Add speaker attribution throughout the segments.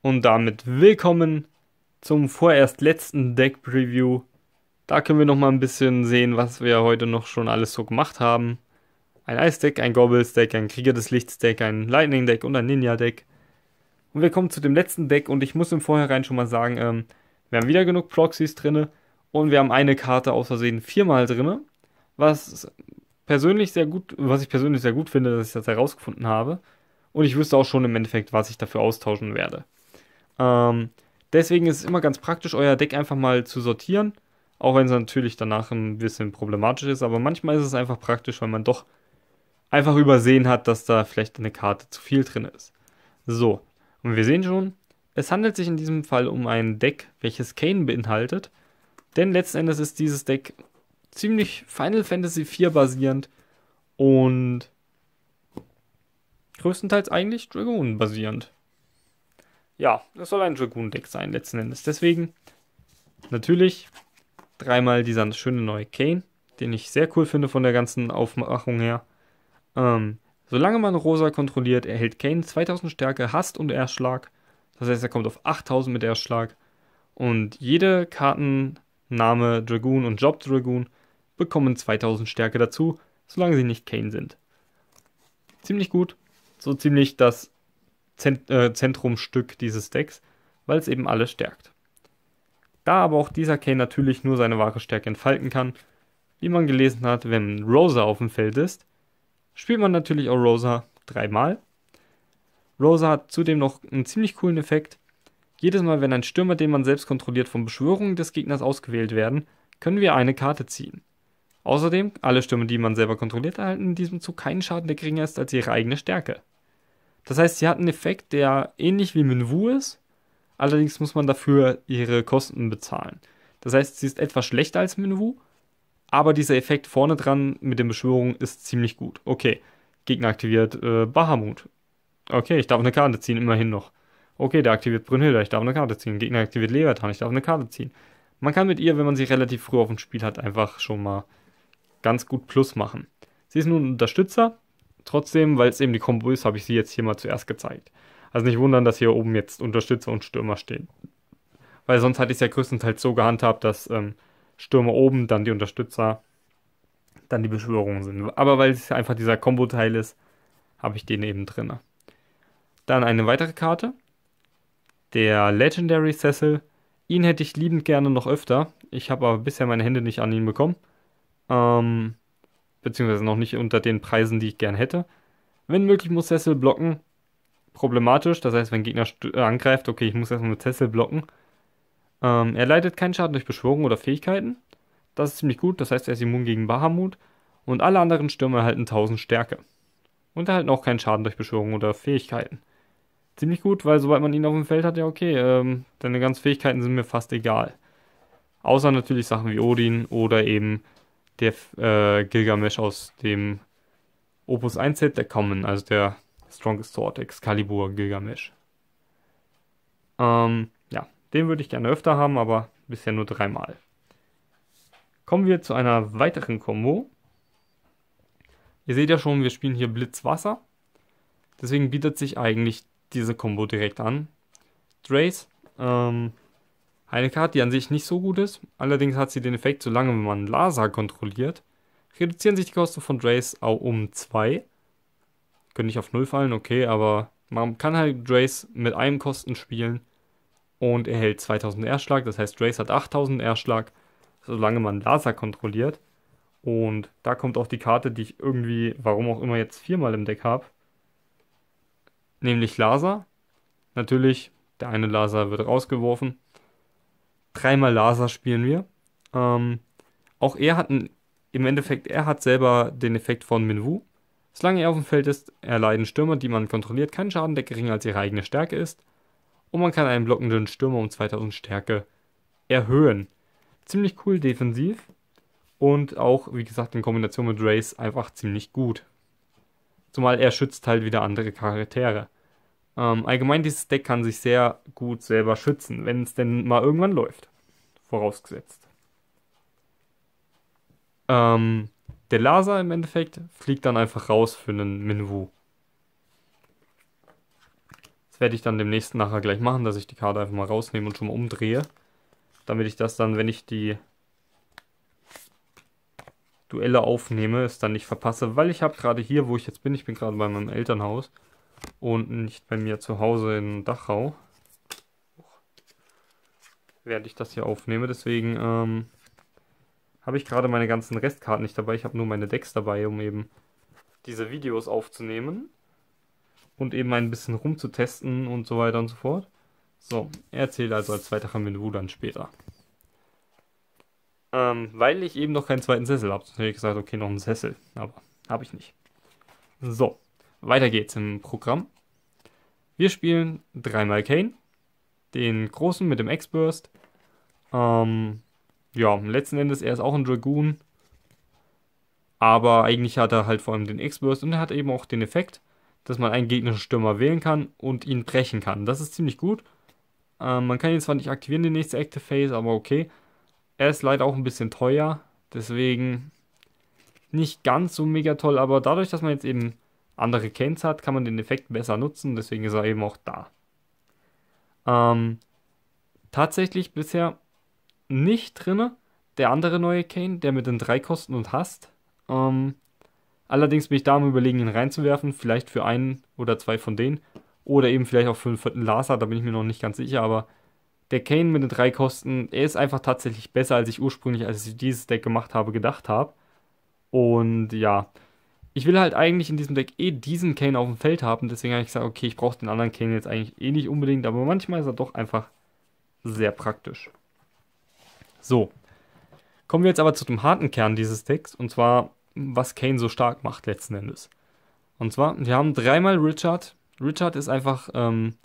Speaker 1: Und damit willkommen zum vorerst letzten Deck Preview. Da können wir noch mal ein bisschen sehen, was wir heute noch schon alles so gemacht haben. Ein Eisdeck, ein Goblins Deck, ein Krieger des Lichts Deck, ein Lightning Deck und ein Ninja Deck. Und wir kommen zu dem letzten Deck und ich muss im Vorhinein schon mal sagen, ähm, wir haben wieder genug Proxys drinne und wir haben eine Karte aus Versehen viermal drinne, was persönlich sehr gut, was ich persönlich sehr gut finde, dass ich das herausgefunden habe. Und ich wüsste auch schon im Endeffekt, was ich dafür austauschen werde. Ähm, deswegen ist es immer ganz praktisch, euer Deck einfach mal zu sortieren. Auch wenn es natürlich danach ein bisschen problematisch ist, aber manchmal ist es einfach praktisch, weil man doch einfach übersehen hat, dass da vielleicht eine Karte zu viel drin ist. So, und wir sehen schon, es handelt sich in diesem Fall um ein Deck, welches Kane beinhaltet, denn letzten Endes ist dieses Deck ziemlich Final Fantasy IV basierend und größtenteils eigentlich Dragon basierend ja, es soll ein Dragoon-Deck sein, letzten Endes. Deswegen natürlich dreimal dieser schöne neue Kane, den ich sehr cool finde von der ganzen Aufmachung her. Ähm, solange man Rosa kontrolliert, erhält Kane 2000 Stärke, Hast und Erschlag. Das heißt, er kommt auf 8000 mit Erschlag. Und jede Kartenname Dragoon und Job Dragoon bekommen 2000 Stärke dazu, solange sie nicht Kane sind. Ziemlich gut. So ziemlich das Zent äh, Zentrumstück dieses Decks, weil es eben alles stärkt. Da aber auch dieser Kane natürlich nur seine wahre Stärke entfalten kann, wie man gelesen hat, wenn Rosa auf dem Feld ist, spielt man natürlich auch Rosa dreimal. Rosa hat zudem noch einen ziemlich coolen Effekt. Jedes Mal, wenn ein Stürmer, den man selbst kontrolliert, von Beschwörungen des Gegners ausgewählt werden, können wir eine Karte ziehen. Außerdem, alle Stürme, die man selber kontrolliert, erhalten in diesem Zug keinen Schaden, der geringer ist als ihre eigene Stärke. Das heißt, sie hat einen Effekt, der ähnlich wie Minwu ist, allerdings muss man dafür ihre Kosten bezahlen. Das heißt, sie ist etwas schlechter als Minwu, aber dieser Effekt vorne dran mit den Beschwörungen ist ziemlich gut. Okay, Gegner aktiviert äh, Bahamut. Okay, ich darf eine Karte ziehen, immerhin noch. Okay, der aktiviert Brünnhilde, ich darf eine Karte ziehen. Gegner aktiviert Leviathan, ich darf eine Karte ziehen. Man kann mit ihr, wenn man sie relativ früh auf dem Spiel hat, einfach schon mal ganz gut Plus machen. Sie ist nun ein Unterstützer, Trotzdem, weil es eben die Kombo ist, habe ich sie jetzt hier mal zuerst gezeigt. Also nicht wundern, dass hier oben jetzt Unterstützer und Stürmer stehen. Weil sonst hatte ich es ja größtenteils so gehandhabt, dass ähm, Stürmer oben, dann die Unterstützer, dann die Beschwörungen sind. Aber weil es einfach dieser Kombo-Teil ist, habe ich den eben drin. Dann eine weitere Karte. Der Legendary Cecil. Ihn hätte ich liebend gerne noch öfter. Ich habe aber bisher meine Hände nicht an ihn bekommen. Ähm, beziehungsweise noch nicht unter den Preisen, die ich gern hätte. Wenn möglich, muss Cecil blocken. Problematisch, das heißt, wenn Gegner äh, angreift, okay, ich muss erstmal mit Cecil blocken. Ähm, er leidet keinen Schaden durch Beschwörung oder Fähigkeiten. Das ist ziemlich gut, das heißt, er ist immun gegen Bahamut. Und alle anderen Stürmer erhalten 1000 Stärke. Und erhalten auch keinen Schaden durch Beschwörung oder Fähigkeiten. Ziemlich gut, weil sobald man ihn auf dem Feld hat, ja okay, ähm, deine ganzen Fähigkeiten sind mir fast egal. Außer natürlich Sachen wie Odin oder eben der äh, Gilgamesh aus dem Opus 1 Set der Common, also der Strongest Sword, Excalibur, Gilgamesh. Ähm, ja, den würde ich gerne öfter haben, aber bisher nur dreimal. Kommen wir zu einer weiteren Combo. Ihr seht ja schon, wir spielen hier Blitzwasser. Deswegen bietet sich eigentlich diese Combo direkt an. Drace, ähm, eine Karte, die an sich nicht so gut ist, allerdings hat sie den Effekt, solange man Lasa kontrolliert, reduzieren sich die Kosten von Drace auch um 2. Könnte nicht auf 0 fallen, okay, aber man kann halt Drace mit einem Kosten spielen und erhält 2000 R-Schlag, das heißt Drace hat 8000 R-Schlag, solange man Lasa kontrolliert. Und da kommt auch die Karte, die ich irgendwie, warum auch immer, jetzt viermal im Deck habe. Nämlich Lasa. Natürlich, der eine Lasa wird rausgeworfen, Dreimal Laser spielen wir. Ähm, auch er hat ein, im Endeffekt, er hat selber den Effekt von Minwu. Solange er auf dem Feld ist, erleiden Stürmer, die man kontrolliert, keinen Schaden, der geringer als ihre eigene Stärke ist. Und man kann einen blockenden Stürmer um 2000 Stärke erhöhen. Ziemlich cool defensiv und auch, wie gesagt, in Kombination mit Race einfach ziemlich gut. Zumal er schützt halt wieder andere Charaktere. Ähm, allgemein, dieses Deck kann sich sehr gut selber schützen, wenn es denn mal irgendwann läuft vorausgesetzt. Ähm, der Laser im Endeffekt fliegt dann einfach raus für einen Minwu. Das werde ich dann demnächst nachher gleich machen, dass ich die Karte einfach mal rausnehme und schon mal umdrehe. Damit ich das dann, wenn ich die Duelle aufnehme, es dann nicht verpasse, weil ich habe gerade hier, wo ich jetzt bin, ich bin gerade bei meinem Elternhaus und nicht bei mir zu Hause in Dachau während ich das hier aufnehme. Deswegen ähm, habe ich gerade meine ganzen Restkarten nicht dabei. Ich habe nur meine Decks dabei, um eben diese Videos aufzunehmen. Und eben ein bisschen rumzutesten und so weiter und so fort. So, erzählt also als zweiter Ramenwu dann später. Ähm, weil ich eben noch keinen zweiten Sessel habe. ich gesagt, okay, noch einen Sessel. Aber habe ich nicht. So, weiter geht's im Programm. Wir spielen dreimal Kane, den großen mit dem X-Burst, ähm, ja, letzten Endes, er ist auch ein Dragoon. Aber eigentlich hat er halt vor allem den X-Burst und er hat eben auch den Effekt, dass man einen gegnerischen Stürmer wählen kann und ihn brechen kann. Das ist ziemlich gut. Ähm, man kann ihn zwar nicht aktivieren, die nächste Active Phase, aber okay. Er ist leider auch ein bisschen teuer, deswegen nicht ganz so mega toll, aber dadurch, dass man jetzt eben andere Cans hat, kann man den Effekt besser nutzen, deswegen ist er eben auch da. Ähm, tatsächlich bisher nicht drin. Der andere neue Kane, der mit den drei Kosten und Hast. Ähm, allerdings bin ich da am überlegen, ihn reinzuwerfen. Vielleicht für einen oder zwei von denen. Oder eben vielleicht auch für einen vierten Larsa, da bin ich mir noch nicht ganz sicher. Aber der Kane mit den drei Kosten, er ist einfach tatsächlich besser, als ich ursprünglich, als ich dieses Deck gemacht habe, gedacht habe. Und ja, ich will halt eigentlich in diesem Deck eh diesen Kane auf dem Feld haben. Deswegen habe ich gesagt, okay, ich brauche den anderen Kane jetzt eigentlich eh nicht unbedingt. Aber manchmal ist er doch einfach sehr praktisch. So. Kommen wir jetzt aber zu dem harten Kern dieses Decks, und zwar, was Kane so stark macht letzten Endes. Und zwar, wir haben dreimal Richard. Richard ist einfach, ähm,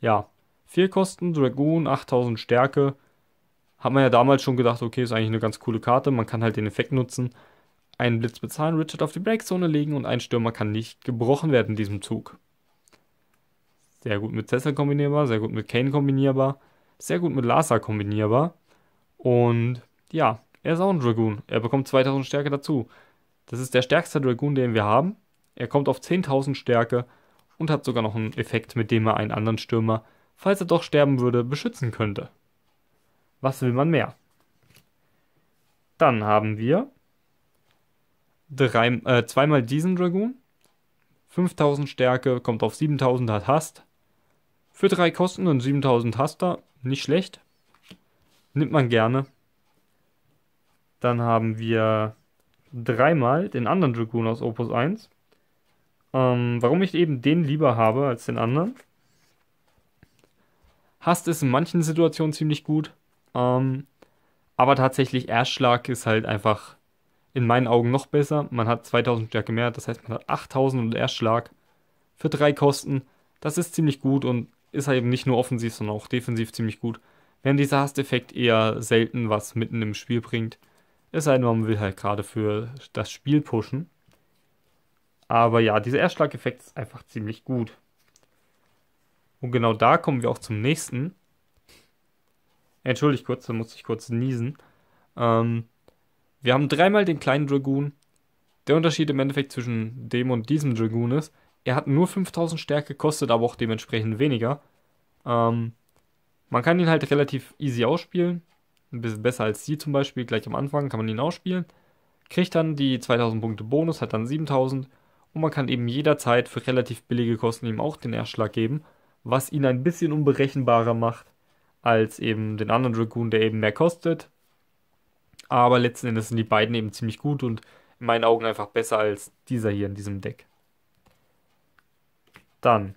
Speaker 1: ja, vier Kosten, Dragoon, 8000 Stärke. Hat man ja damals schon gedacht, okay, ist eigentlich eine ganz coole Karte, man kann halt den Effekt nutzen. Einen Blitz bezahlen, Richard auf die Breakzone legen und ein Stürmer kann nicht gebrochen werden in diesem Zug. Sehr gut mit Cecil kombinierbar, sehr gut mit Kane kombinierbar, sehr gut mit Larsa kombinierbar. Und ja, er ist auch ein Dragoon. Er bekommt 2000 Stärke dazu. Das ist der stärkste Dragoon, den wir haben. Er kommt auf 10.000 Stärke und hat sogar noch einen Effekt, mit dem er einen anderen Stürmer, falls er doch sterben würde, beschützen könnte. Was will man mehr? Dann haben wir drei, äh, zweimal diesen Dragoon. 5000 Stärke, kommt auf 7000, hat Hast. Für drei Kosten und 7000 Haster, nicht schlecht. Nimmt man gerne. Dann haben wir dreimal den anderen Dragoon aus Opus 1. Ähm, warum ich eben den lieber habe als den anderen. Hast es in manchen Situationen ziemlich gut. Ähm, aber tatsächlich, Erstschlag ist halt einfach in meinen Augen noch besser. Man hat 2000 Stärke mehr, das heißt, man hat 8000 und Erstschlag für drei Kosten. Das ist ziemlich gut und ist halt eben nicht nur offensiv, sondern auch defensiv ziemlich gut. Wenn dieser Hasteffekt eher selten was mitten im Spiel bringt. Es sei denn, man will halt gerade für das Spiel pushen. Aber ja, dieser Erstschlageffekt ist einfach ziemlich gut. Und genau da kommen wir auch zum nächsten. Entschuldigt kurz, da muss ich kurz niesen. Ähm, wir haben dreimal den kleinen Dragoon. Der Unterschied im Endeffekt zwischen dem und diesem Dragoon ist, er hat nur 5000 Stärke, kostet aber auch dementsprechend weniger. Ähm, man kann ihn halt relativ easy ausspielen. Ein bisschen besser als sie zum Beispiel. Gleich am Anfang kann man ihn ausspielen. Kriegt dann die 2000 Punkte Bonus, hat dann 7000. Und man kann eben jederzeit für relativ billige Kosten ihm auch den Erstschlag geben. Was ihn ein bisschen unberechenbarer macht als eben den anderen Dragoon, der eben mehr kostet. Aber letzten Endes sind die beiden eben ziemlich gut und in meinen Augen einfach besser als dieser hier in diesem Deck. Dann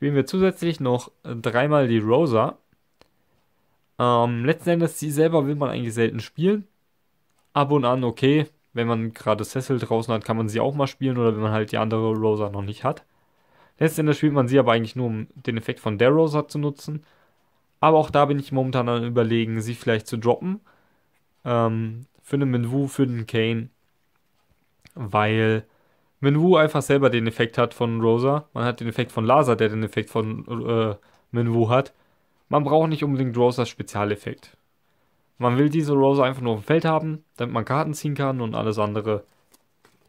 Speaker 1: spielen wir zusätzlich noch dreimal die Rosa. Ähm, letzten Endes, sie selber will man eigentlich selten spielen. Ab und an okay. Wenn man gerade Cecil draußen hat, kann man sie auch mal spielen oder wenn man halt die andere Rosa noch nicht hat. Letzten Endes spielt man sie aber eigentlich nur, um den Effekt von der Rosa zu nutzen. Aber auch da bin ich momentan an überlegen, sie vielleicht zu droppen. Ähm, für einen Minwu, für den Kane. Weil Minwoo einfach selber den Effekt hat von Rosa. Man hat den Effekt von Laser, der den Effekt von äh, Minwoo hat. Man braucht nicht unbedingt Rosas Spezialeffekt. Man will diese Rosa einfach nur auf dem Feld haben, damit man Karten ziehen kann und alles andere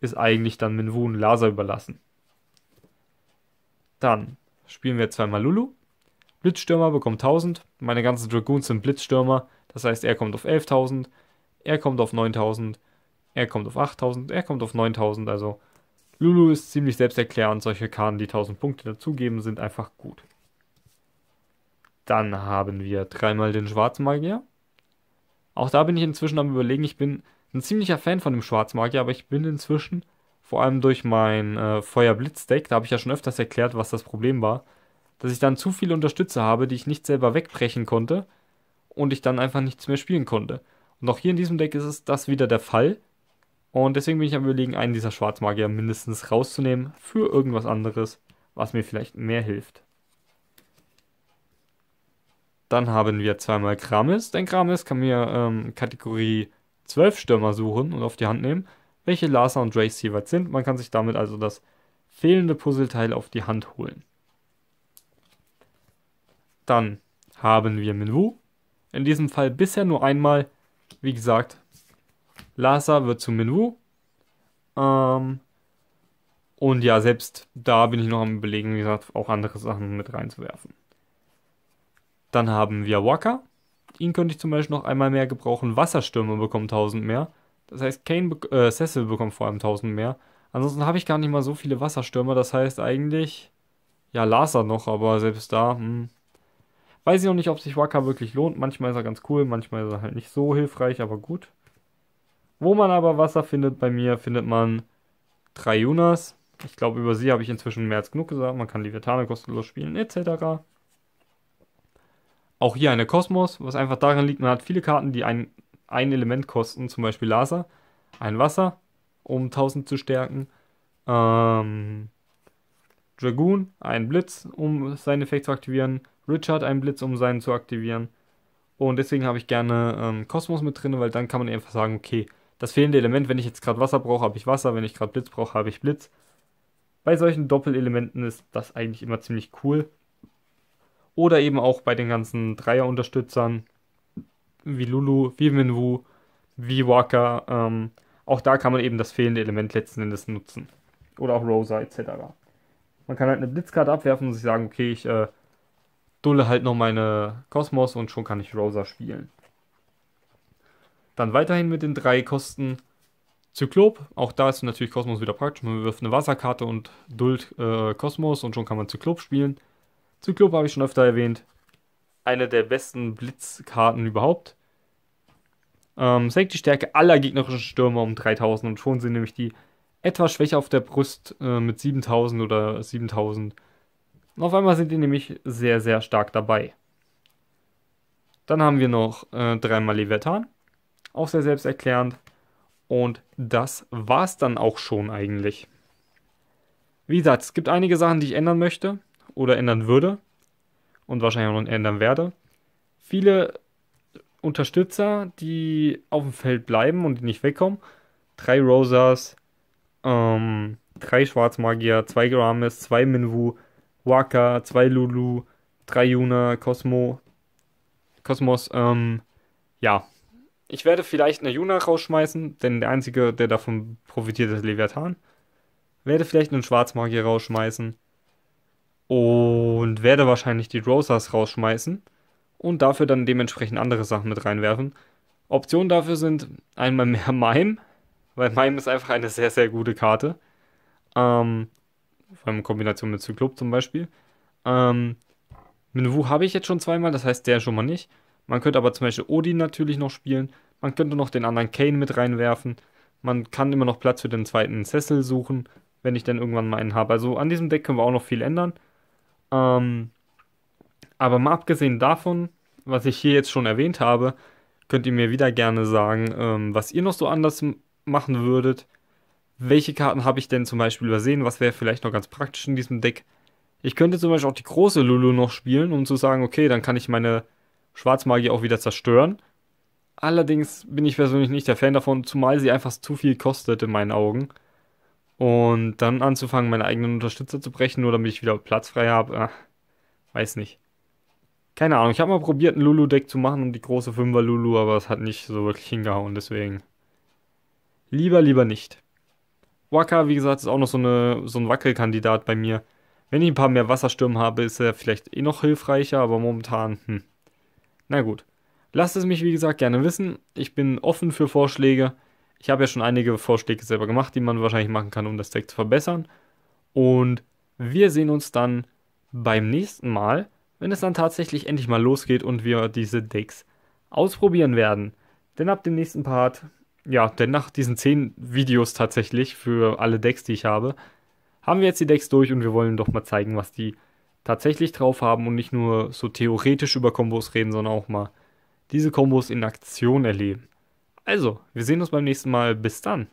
Speaker 1: ist eigentlich dann Minwoo und Laser überlassen. Dann spielen wir zweimal Lulu. Blitzstürmer bekommt 1000. Meine ganzen Dragoons sind Blitzstürmer. Das heißt, er kommt auf 11.000, er kommt auf 9.000, er kommt auf 8.000, er kommt auf 9.000. Also Lulu ist ziemlich selbsterklärend. Solche Karten, die 1000 Punkte dazugeben, sind einfach gut. Dann haben wir dreimal den Schwarzmagier. Auch da bin ich inzwischen am Überlegen. Ich bin ein ziemlicher Fan von dem Schwarzmagier, aber ich bin inzwischen, vor allem durch mein äh, Feuerblitz-Deck, da habe ich ja schon öfters erklärt, was das Problem war, dass ich dann zu viele Unterstützer habe, die ich nicht selber wegbrechen konnte und ich dann einfach nichts mehr spielen konnte. Und auch hier in diesem Deck ist es das wieder der Fall. Und deswegen bin ich am überlegen, einen dieser Schwarzmagier mindestens rauszunehmen für irgendwas anderes, was mir vielleicht mehr hilft. Dann haben wir zweimal Kramis. Denn Kramis kann mir ähm, Kategorie 12 Stürmer suchen und auf die Hand nehmen, welche Larsa und Drace jeweils sind. Man kann sich damit also das fehlende Puzzleteil auf die Hand holen. Dann haben wir Minwu. In diesem Fall bisher nur einmal. Wie gesagt, Lhasa wird zu Minwu. Ähm, und ja, selbst da bin ich noch am Belegen, wie gesagt, auch andere Sachen mit reinzuwerfen. Dann haben wir Waka. Ihn könnte ich zum Beispiel noch einmal mehr gebrauchen. Wasserstürme bekommen 1000 mehr. Das heißt, Kane be äh, Cecil bekommt vor allem 1000 mehr. Ansonsten habe ich gar nicht mal so viele Wasserstürme. Das heißt eigentlich, ja, Lhasa noch, aber selbst da, hm, Weiß ich noch nicht, ob sich Waka wirklich lohnt. Manchmal ist er ganz cool, manchmal ist er halt nicht so hilfreich, aber gut. Wo man aber Wasser findet, bei mir findet man drei Jonas. Ich glaube, über sie habe ich inzwischen mehr als genug gesagt. Man kann Leviathane kostenlos spielen, etc. Auch hier eine Kosmos, was einfach daran liegt, man hat viele Karten, die ein, ein Element kosten, zum Beispiel Laser, ein Wasser, um 1000 zu stärken. Ähm, Dragoon, ein Blitz, um seinen Effekt zu aktivieren. Richard, ein Blitz, um seinen zu aktivieren. Und deswegen habe ich gerne ähm, Kosmos mit drin, weil dann kann man einfach sagen, okay, das fehlende Element, wenn ich jetzt gerade Wasser brauche, habe ich Wasser, wenn ich gerade Blitz brauche, habe ich Blitz. Bei solchen Doppelelementen ist das eigentlich immer ziemlich cool. Oder eben auch bei den ganzen Dreier-Unterstützern wie Lulu, wie Minwoo, wie Walker. Ähm, auch da kann man eben das fehlende Element letzten Endes nutzen. Oder auch Rosa etc. Man kann halt eine Blitzkarte abwerfen und sich sagen, okay, ich äh, dulle halt noch meine Kosmos und schon kann ich Rosa spielen. Dann weiterhin mit den drei Kosten Zyklop. Auch da ist natürlich Kosmos wieder praktisch. Man wirft eine Wasserkarte und duldt äh, Kosmos und schon kann man Zyklop spielen. Zyklop habe ich schon öfter erwähnt. Eine der besten Blitzkarten überhaupt. Ähm, senkt die Stärke aller gegnerischen Stürmer um 3000 und schon sind nämlich die etwas schwächer auf der Brust äh, mit 7000 oder 7000. Und auf einmal sind die nämlich sehr, sehr stark dabei. Dann haben wir noch äh, dreimal Leviathan. Auch sehr selbsterklärend. Und das war's dann auch schon eigentlich. Wie gesagt, es gibt einige Sachen, die ich ändern möchte oder ändern würde und wahrscheinlich auch noch ändern werde. Viele Unterstützer, die auf dem Feld bleiben und die nicht wegkommen. Drei Rosas, ähm, drei Schwarzmagier, zwei Gramis, zwei Minwu, Waka, zwei Lulu, drei Yuna, Cosmo, Cosmos, ähm, ja. Ich werde vielleicht eine Juna rausschmeißen, denn der Einzige, der davon profitiert, ist Leviathan. Werde vielleicht einen Schwarzmagier rausschmeißen. Und werde wahrscheinlich die Rosas rausschmeißen. Und dafür dann dementsprechend andere Sachen mit reinwerfen. Optionen dafür sind einmal mehr Mime, weil Mime ist einfach eine sehr, sehr gute Karte. Ähm, vor allem in Kombination mit Zyklop zum Beispiel. Ähm, Minwu habe ich jetzt schon zweimal, das heißt der schon mal nicht. Man könnte aber zum Beispiel Odin natürlich noch spielen. Man könnte noch den anderen Kane mit reinwerfen. Man kann immer noch Platz für den zweiten Sessel suchen, wenn ich dann irgendwann mal einen habe. Also an diesem Deck können wir auch noch viel ändern. Ähm, aber mal abgesehen davon, was ich hier jetzt schon erwähnt habe, könnt ihr mir wieder gerne sagen, ähm, was ihr noch so anders machen würdet. Welche Karten habe ich denn zum Beispiel übersehen? Was wäre vielleicht noch ganz praktisch in diesem Deck? Ich könnte zum Beispiel auch die große Lulu noch spielen, um zu sagen, okay, dann kann ich meine Schwarzmagie auch wieder zerstören. Allerdings bin ich persönlich nicht der Fan davon, zumal sie einfach zu viel kostet in meinen Augen. Und dann anzufangen, meine eigenen Unterstützer zu brechen, nur damit ich wieder Platz frei habe, äh, weiß nicht. Keine Ahnung, ich habe mal probiert, ein Lulu-Deck zu machen und die große 5er Lulu, aber es hat nicht so wirklich hingehauen, deswegen. Lieber, lieber nicht. Waka, wie gesagt, ist auch noch so, eine, so ein Wackelkandidat bei mir. Wenn ich ein paar mehr Wasserstürme habe, ist er vielleicht eh noch hilfreicher, aber momentan, hm. Na gut. Lasst es mich, wie gesagt, gerne wissen. Ich bin offen für Vorschläge. Ich habe ja schon einige Vorschläge selber gemacht, die man wahrscheinlich machen kann, um das Deck zu verbessern. Und wir sehen uns dann beim nächsten Mal, wenn es dann tatsächlich endlich mal losgeht und wir diese Decks ausprobieren werden. Denn ab dem nächsten Part, ja, denn nach diesen 10 Videos tatsächlich für alle Decks, die ich habe, haben wir jetzt die Decks durch und wir wollen doch mal zeigen, was die tatsächlich drauf haben und nicht nur so theoretisch über Kombos reden, sondern auch mal diese Kombos in Aktion erleben. Also, wir sehen uns beim nächsten Mal. Bis dann.